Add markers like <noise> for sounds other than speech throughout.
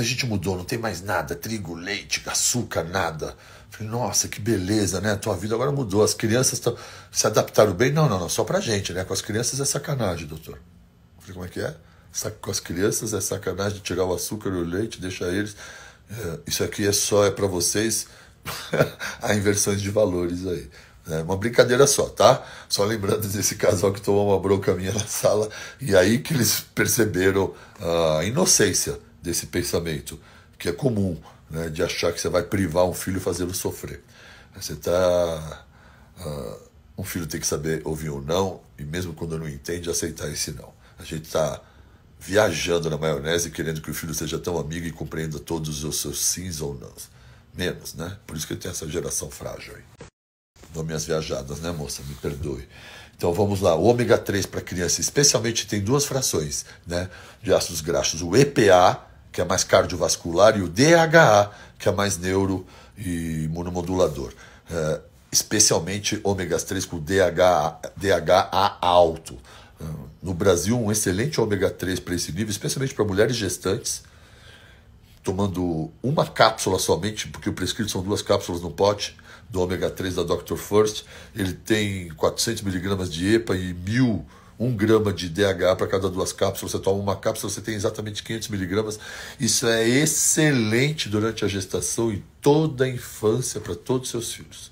a gente mudou, não tem mais nada, trigo, leite, açúcar, nada. Falei, nossa, que beleza, né? Tua vida agora mudou, as crianças tão... se adaptaram bem? Não, não, não, só pra gente, né? Com as crianças é sacanagem, doutor. Falei, como é que é? Com as crianças é sacanagem tirar o açúcar e o leite, deixar eles. Eh, isso aqui é só é para vocês a <laughs> inversões de valores aí. É uma brincadeira só, tá? Só lembrando desse casal que tomou uma bronca minha na sala e aí que eles perceberam a inocência desse pensamento, que é comum, né, de achar que você vai privar um filho e fazê-lo sofrer. Você tá Uh, um filho tem que saber ouvir ou não, e mesmo quando não entende, aceitar esse não. A gente tá viajando na maionese, querendo que o filho seja tão amigo e compreenda todos os seus sims ou não. Menos, né? Por isso que tem essa geração frágil aí. Dou minhas viajadas, né, moça? Me perdoe. Então vamos lá, o ômega 3 para criança, especialmente tem duas frações né, de ácidos graxos, o EPA que é mais cardiovascular, e o DHA, que é mais neuro e imunomodulador. É, especialmente ômegas 3 com DHA, DHA alto. É, no Brasil, um excelente ômega 3 para esse nível, especialmente para mulheres gestantes, tomando uma cápsula somente, porque o prescrito são duas cápsulas no pote do ômega 3 da Dr. First. Ele tem 400 miligramas de EPA e 1000 um grama de DHA para cada duas cápsulas, você toma uma cápsula, você tem exatamente 500 miligramas. Isso é excelente durante a gestação e toda a infância para todos os seus filhos.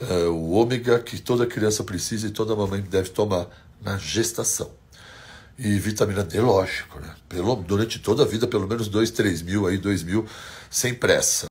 É o ômega que toda criança precisa e toda mamãe deve tomar na gestação. E vitamina D, lógico, né? Pelo, durante toda a vida, pelo menos 2, 3 mil, aí 2 mil, sem pressa.